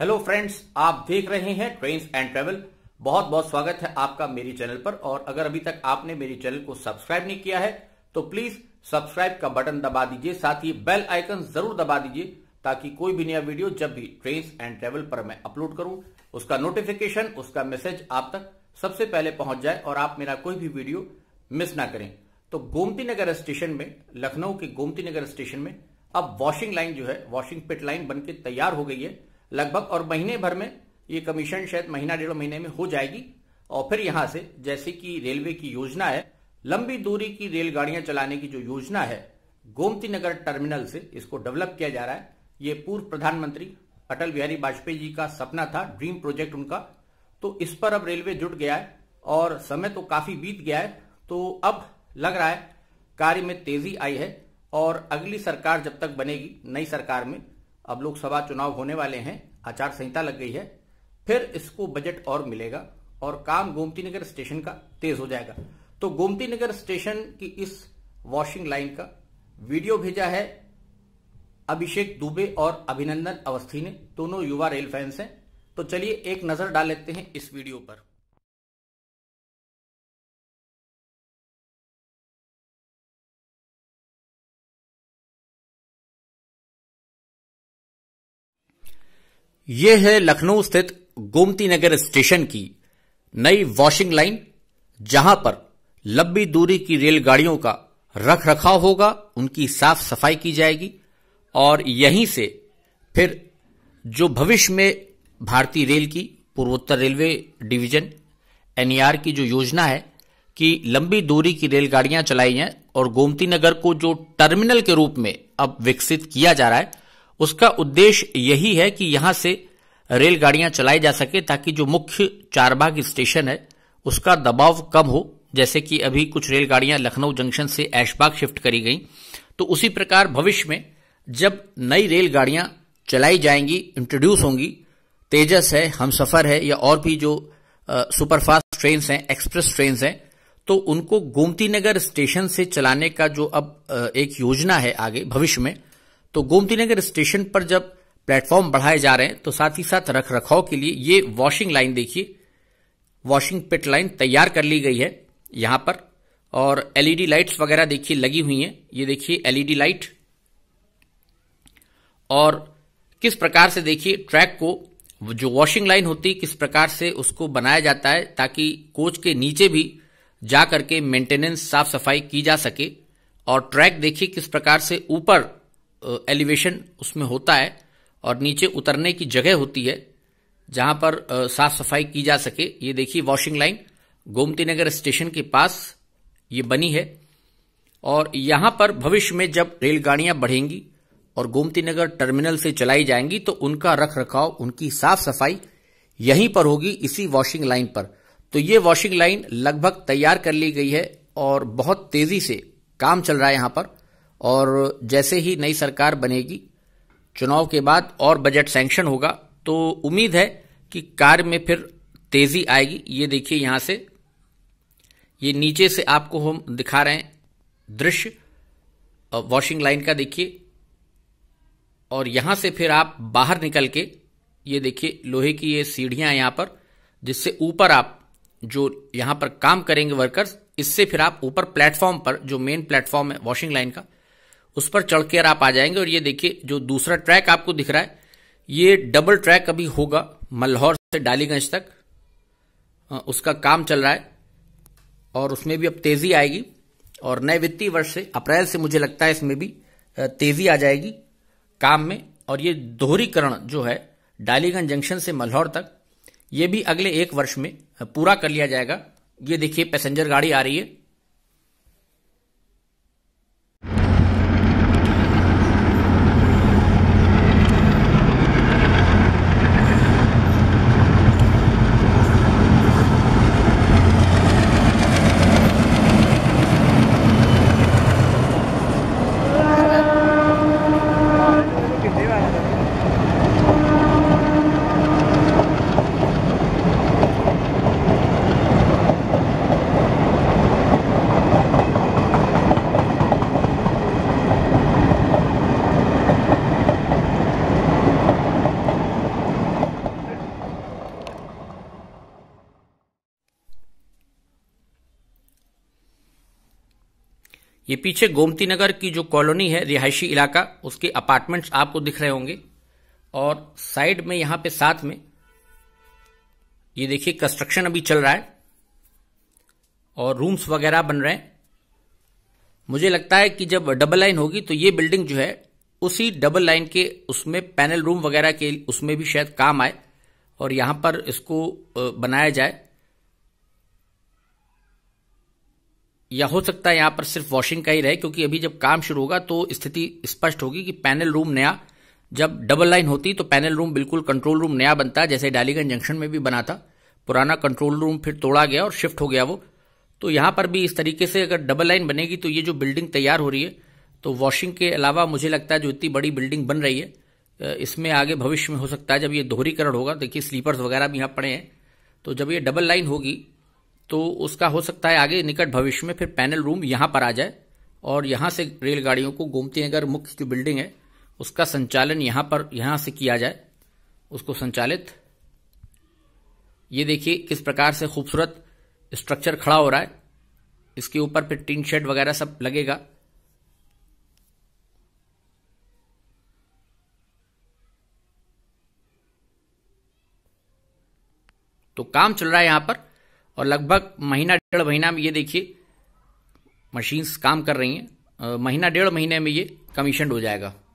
hello friends आप देख रहे हैं ट्रेन एंड ट्रेवल बहुत बहुत स्वागत है आपका मेरी चैनल पर और अगर अभी तक आपने मेरी चैनल को सब्सक्राइब नहीं किया है तो प्लीज सब्सक्राइब का बटन दबा दीजिए साथ ही बेल आइकन जरूर दबा दीजिए ताकि कोई भी नया वीडियो जब भी ट्रेन एंड ट्रेवल पर मैं अपलोड करूं उसका नोटिफिकेशन उसका मैसेज आप तक सबसे पहले पहुंच जाए और आप मेरा कोई भी वीडियो मिस ना करें तो गोमती नगर स्टेशन में लखनऊ के गोमती नगर स्टेशन में अब वॉशिंग लाइन जो है वॉशिंग पिट लाइन बनके तैयार हो गई है लगभग और महीने भर में ये कमीशन शायद महीना डेढ़ महीने में हो जाएगी और फिर यहां से जैसे कि रेलवे की योजना है लंबी दूरी की रेलगाड़ियां चलाने की जो योजना है गोमती नगर टर्मिनल से इसको डेवलप किया जा रहा है ये पूर्व प्रधानमंत्री अटल बिहारी वाजपेयी जी का सपना था ड्रीम प्रोजेक्ट उनका तो इस पर अब रेलवे जुट गया है और समय तो काफी बीत गया है तो अब लग रहा है कार्य में तेजी आई है और अगली सरकार जब तक बनेगी नई सरकार में अब लोकसभा चुनाव होने वाले हैं आचार संहिता लग गई है फिर इसको बजट और मिलेगा और काम गोमती नगर स्टेशन का तेज हो जाएगा तो गोमती नगर स्टेशन की इस वॉशिंग लाइन का वीडियो भेजा है अभिषेक दुबे और अभिनंदन अवस्थी ने दोनों युवा रेल फैंस हैं तो चलिए एक नजर डाल लेते हैं इस वीडियो पर यह है लखनऊ स्थित गोमती नगर स्टेशन की नई वॉशिंग लाइन जहां पर लंबी दूरी की रेलगाड़ियों का रख रखाव होगा उनकी साफ सफाई की जाएगी और यहीं से फिर जो भविष्य में भारतीय रेल की पूर्वोत्तर रेलवे डिवीजन एनईआर e की जो योजना है कि लंबी दूरी की रेलगाड़ियां चलाई जाएं और गोमती नगर को जो टर्मिनल के रूप में अब विकसित किया जा रहा है उसका उद्देश्य यही है कि यहां से रेलगाड़ियां चलाई जा सके ताकि जो मुख्य चारबाग स्टेशन है उसका दबाव कम हो जैसे कि अभी कुछ रेलगाड़ियां लखनऊ जंक्शन से ऐशबाग शिफ्ट करी गई तो उसी प्रकार भविष्य में जब नई रेलगाड़ियां चलाई जाएंगी इंट्रोड्यूस होंगी तेजस है हम सफर है या और भी जो सुपरफास्ट ट्रेन हैं एक्सप्रेस ट्रेन हैं तो उनको गोमती नगर स्टेशन से चलाने का जो अब आ, एक योजना है आगे भविष्य में तो गोमती नगर स्टेशन पर जब प्लेटफॉर्म बढ़ाए जा रहे हैं तो साथ ही साथ रख रखाव के लिए ये वॉशिंग लाइन देखिए वॉशिंग पिट लाइन तैयार कर ली गई है यहां पर और एलईडी लाइट्स वगैरह देखिए लगी हुई हैं ये देखिए एलईडी लाइट और किस प्रकार से देखिए ट्रैक को जो वॉशिंग लाइन होती है किस प्रकार से उसको बनाया जाता है ताकि कोच के नीचे भी जा करके मेंटेनेंस साफ सफाई की जा सके और ट्रैक देखिए किस प्रकार से ऊपर एलिवेशन उसमें होता है और नीचे उतरने की जगह होती है जहां पर साफ सफाई की जा सके ये देखिए washing line Gomti Nagar station के पास ये बनी है और यहां पर भविष्य में जब रेलगाड़ियां बढ़ेंगी और गोमती नगर टर्मिनल से चलाई जाएंगी तो उनका रख रखाव उनकी साफ सफाई यहीं पर होगी इसी वॉशिंग लाइन पर तो ये वॉशिंग लाइन लगभग तैयार कर ली गई है और बहुत तेजी से काम चल रहा है यहां पर और जैसे ही नई सरकार बनेगी चुनाव के बाद और बजट सैंक्शन होगा तो उम्मीद है कि कार्य में फिर तेजी आएगी ये देखिए यहां से ये नीचे से आपको हम दिखा रहे हैं दृश्य वॉशिंग लाइन का देखिए और यहां से फिर आप बाहर निकल के ये देखिए लोहे की ये सीढ़ियां यहां पर जिससे ऊपर आप जो यहां पर काम करेंगे वर्कर्स इससे फिर आप ऊपर प्लेटफॉर्म पर जो मेन प्लेटफॉर्म है वॉशिंग लाइन का उस पर चढ़ के आप आ जाएंगे और ये देखिए जो दूसरा ट्रैक आपको दिख रहा है ये डबल ट्रैक अभी होगा मल्हौर से डालीगंज तक उसका काम चल रहा है और उसमें भी अब तेजी आएगी और नए वित्तीय वर्ष से अप्रैल से मुझे लगता है इसमें भी तेजी आ जाएगी काम में और ये दोहरीकरण जो है डालीगंज जंक्शन से मल्हौर तक ये भी अगले एक वर्ष में पूरा कर लिया जाएगा ये देखिए पैसेंजर गाड़ी आ रही है ये पीछे गोमती नगर की जो कॉलोनी है रिहायशी इलाका उसके अपार्टमेंट्स आपको दिख रहे होंगे और साइड में यहां पे साथ में ये देखिए कंस्ट्रक्शन अभी चल रहा है और रूम्स वगैरह बन रहे हैं मुझे लगता है कि जब डबल लाइन होगी तो ये बिल्डिंग जो है उसी डबल लाइन के उसमें पैनल रूम वगैरह के उसमें भी शायद काम आए और यहां पर इसको बनाया जाए या हो सकता है यहां पर सिर्फ वॉशिंग का ही रहे क्योंकि अभी जब काम शुरू होगा तो स्थिति स्पष्ट होगी कि पैनल रूम नया जब डबल लाइन होती तो पैनल रूम बिल्कुल कंट्रोल रूम नया बनता जैसे डालीगंज जंक्शन में भी बना था पुराना कंट्रोल रूम फिर तोड़ा गया और शिफ्ट हो गया वो तो यहां पर भी इस तरीके से अगर डबल लाइन बनेगी तो ये जो बिल्डिंग तैयार हो रही है तो वॉशिंग के अलावा मुझे लगता है जो इतनी बड़ी बिल्डिंग बन रही है इसमें आगे भविष्य में हो सकता है जब ये दोहरीकरण होगा देखिए स्लीपर्स वगैरह भी यहाँ पड़े हैं तो जब ये डबल लाइन होगी तो उसका हो सकता है आगे निकट भविष्य में फिर पैनल रूम यहां पर आ जाए और यहां से रेलगाड़ियों को गोमती नगर मुख्य जो बिल्डिंग है उसका संचालन यहां पर यहां से किया जाए उसको संचालित ये देखिए किस प्रकार से खूबसूरत स्ट्रक्चर खड़ा हो रहा है इसके ऊपर फिर टीन शेड वगैरह सब लगेगा तो काम चल रहा है यहां पर और लगभग महीना डेढ़ महीना में ये देखिए मशीन्स काम कर रही हैं महीना डेढ़ महीने में ये कमीशन हो जाएगा